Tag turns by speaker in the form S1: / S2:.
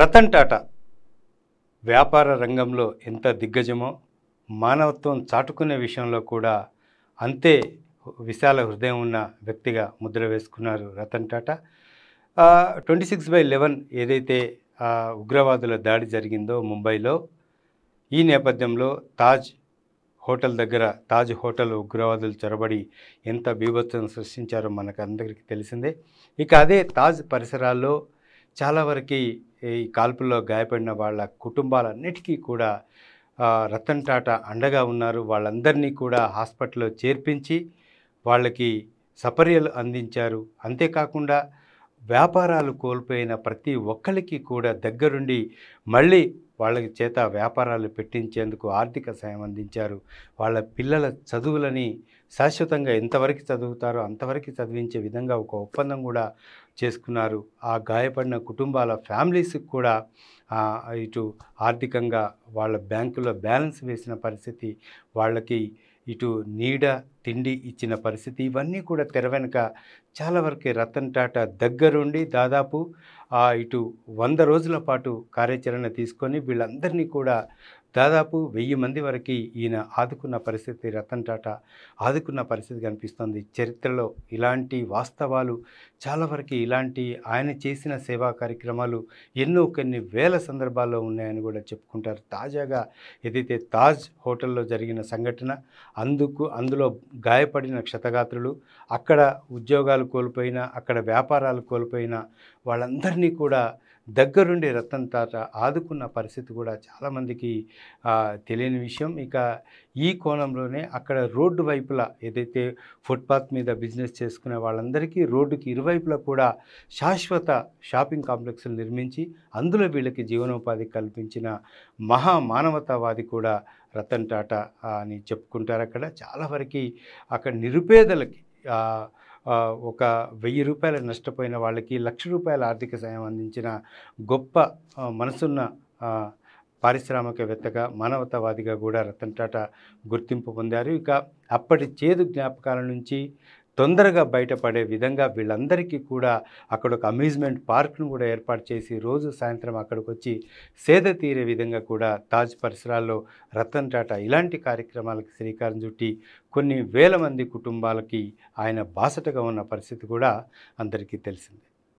S1: రతన్ టాటా వ్యాపార రంగంలో ఎంత దిగ్గజమో మానవత్వం చాటుకునే విషయంలో కూడా అంతే విశాల హృదయం ఉన్న వ్యక్తిగా ముద్ర వేసుకున్నారు Ratan Tata twenty six by eleven ఏదైతే ఉగ్రవాదుల దాడి జరిగిందో ముంబైలో ఈ నేపథ్యంలో తాజ్ హోటల్ దగ్గర తాజ్ హోటల్ ఉగ్రవాదులు చొరబడి ఎంత బీభత్సం సృష్టించారో మనకు అందరికీ తెలిసిందే ఇక అదే తాజ్ పరిసరాల్లో చాలా వరకు ఈ కాల్పుల్లో గాయపడిన వాళ్ళ కుటుంబాలన్నిటికీ కూడా రతన్ టాటా అండగా ఉన్నారు వాళ్ళందరినీ కూడా హాస్పిటల్లో చేర్పించి వాళ్ళకి సపర్యలు అందించారు అంతేకాకుండా వ్యాపారాలు కోల్పోయిన ప్రతి ఒక్కరికి కూడా దగ్గరుండి మళ్ళీ వాళ్ళకి చేత వ్యాపారాలు పెట్టించేందుకు ఆర్థిక సాయం అందించారు వాళ్ళ పిల్లల చదువులని శాశ్వతంగా ఎంతవరకు చదువుతారో అంతవరకు చదివించే విధంగా ఒక ఒప్పందం కూడా చేసుకున్నారు ఆ గాయపడిన కుటుంబాల ఫ్యామిలీస్కి కూడా ఇటు ఆర్థికంగా వాళ్ళ బ్యాంకులో బ్యాలెన్స్ వేసిన పరిస్థితి వాళ్ళకి ఇటు నీడ తిండి ఇచ్చిన పరిస్థితి ఇవన్నీ కూడా తెర వెనుక చాలా వరకు రతన్ టాటా దగ్గరుండి దాదాపు ఇటు వంద రోజుల పాటు కార్యాచరణ తీసుకొని వీళ్ళందరినీ కూడా దాదాపు వెయ్యి మంది వరకు ఈయన ఆదుకున్న పరిస్థితి రతన్ టాటా ఆదుకున్న పరిస్థితి కనిపిస్తుంది చరిత్రలో ఇలాంటి వాస్తవాలు చాలా వరకు ఇలాంటి ఆయన చేసిన సేవా కార్యక్రమాలు ఎన్నో కొన్ని వేల సందర్భాల్లో ఉన్నాయని కూడా చెప్పుకుంటారు తాజాగా ఏదైతే తాజ్ హోటల్లో జరిగిన సంఘటన అందుకు అందులో గాయపడిన క్షతగాత్రులు అక్కడ ఉద్యోగాలు కోల్పోయిన అక్కడ వ్యాపారాలు కోల్పోయిన వాళ్ళందరినీ కూడా దగ్గరుండి రతన్ టాటా ఆదుకున్న పరిస్థితి కూడా చాలామందికి తెలియని విషయం ఇక ఈ కోణంలోనే అక్కడ రోడ్డు వైపులా ఏదైతే ఫుట్పాత్ మీద బిజినెస్ చేసుకునే వాళ్ళందరికీ రోడ్డుకి ఇరువైపులా కూడా శాశ్వత షాపింగ్ కాంప్లెక్స్లు నిర్మించి అందులో వీళ్ళకి జీవనోపాధి కల్పించిన మహా మానవతావాది కూడా రతన్ టాటా అని చెప్పుకుంటారు అక్కడ చాలా వరకు అక్కడ నిరుపేదలకి ఒక వెయ్యి రూపాయలు నష్టపోయిన వాళ్ళకి లక్ష రూపాయల ఆర్థిక సాయం అందించిన గొప్ప మనసున్న పారిశ్రామికవేత్తగా మానవతావాదిగా కూడా రతన్ టాటా గుర్తింపు పొందారు ఇక అప్పటి చేదు జ్ఞాపకాల నుంచి తొందరగా బయటపడే విధంగా వీళ్ళందరికీ కూడా అక్కడ ఒక అమ్యూజ్మెంట్ పార్క్ను కూడా ఏర్పాటు చేసి రోజు సాయంత్రం అక్కడికి వచ్చి సేద తీరే విధంగా కూడా తాజ్ పరిసరాల్లో రతన్ టాటా ఇలాంటి కార్యక్రమాలకు శ్రీకారం చుట్టి కొన్ని వేల మంది కుటుంబాలకి ఆయన బాసటగా ఉన్న పరిస్థితి కూడా అందరికీ తెలిసిందే